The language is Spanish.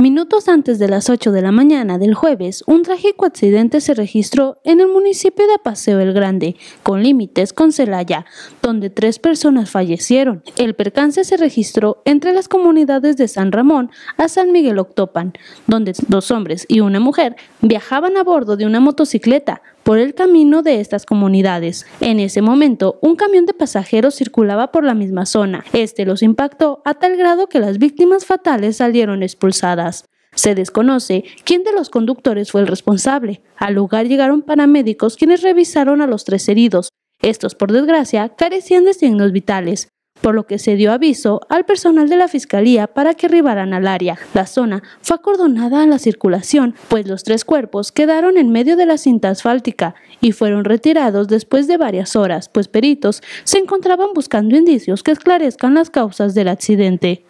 Minutos antes de las 8 de la mañana del jueves, un trágico accidente se registró en el municipio de Paseo el Grande, con límites con Celaya, donde tres personas fallecieron. El percance se registró entre las comunidades de San Ramón a San Miguel Octopan, donde dos hombres y una mujer viajaban a bordo de una motocicleta el camino de estas comunidades. En ese momento, un camión de pasajeros circulaba por la misma zona. Este los impactó a tal grado que las víctimas fatales salieron expulsadas. Se desconoce quién de los conductores fue el responsable. Al lugar llegaron paramédicos quienes revisaron a los tres heridos. Estos, por desgracia, carecían de signos vitales por lo que se dio aviso al personal de la Fiscalía para que arribaran al área. La zona fue acordonada a la circulación, pues los tres cuerpos quedaron en medio de la cinta asfáltica y fueron retirados después de varias horas, pues peritos se encontraban buscando indicios que esclarezcan las causas del accidente.